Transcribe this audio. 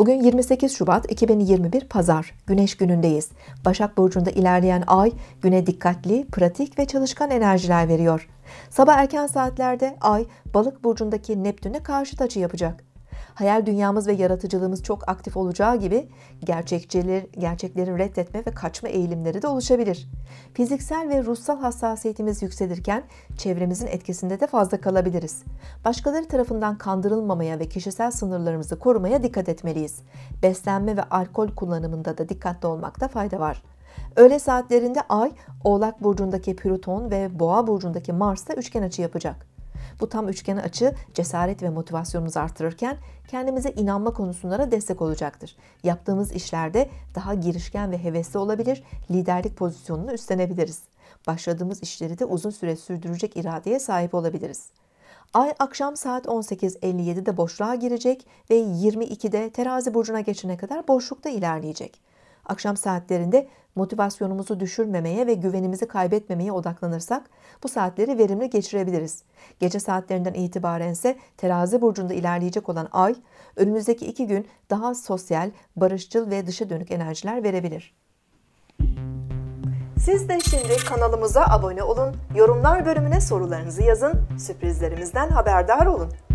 Bugün 28 Şubat 2021 Pazar, Güneş günündeyiz. Başak Burcu'nda ilerleyen ay güne dikkatli, pratik ve çalışkan enerjiler veriyor. Sabah erken saatlerde ay Balık Burcu'ndaki Neptün'e karşı açı yapacak hayal dünyamız ve yaratıcılığımız çok aktif olacağı gibi gerçekçiler, gerçekleri reddetme ve kaçma eğilimleri de oluşabilir. Fiziksel ve ruhsal hassasiyetimiz yükselirken çevremizin etkisinde de fazla kalabiliriz. Başkaları tarafından kandırılmamaya ve kişisel sınırlarımızı korumaya dikkat etmeliyiz. Beslenme ve alkol kullanımında da dikkatli olmakta fayda var. Öğle saatlerinde Ay, Oğlak Burcu'ndaki Plüton ve Boğa Burcu'ndaki Mars'ta üçgen açı yapacak. Bu tam üçgen açı cesaret ve motivasyonumuzu artırırken kendimize inanma konusunda destek olacaktır. Yaptığımız işlerde daha girişken ve hevesli olabilir, liderlik pozisyonunu üstlenebiliriz. Başladığımız işleri de uzun süre sürdürecek iradeye sahip olabiliriz. Ay akşam saat 18.57'de boşluğa girecek ve 22'de terazi burcuna geçene kadar boşlukta ilerleyecek. Akşam saatlerinde motivasyonumuzu düşürmemeye ve güvenimizi kaybetmemeye odaklanırsak bu saatleri verimli geçirebiliriz. Gece saatlerinden itibaren ise terazi burcunda ilerleyecek olan ay önümüzdeki iki gün daha sosyal, barışçıl ve dışa dönük enerjiler verebilir. Siz de şimdi kanalımıza abone olun, yorumlar bölümüne sorularınızı yazın, sürprizlerimizden haberdar olun.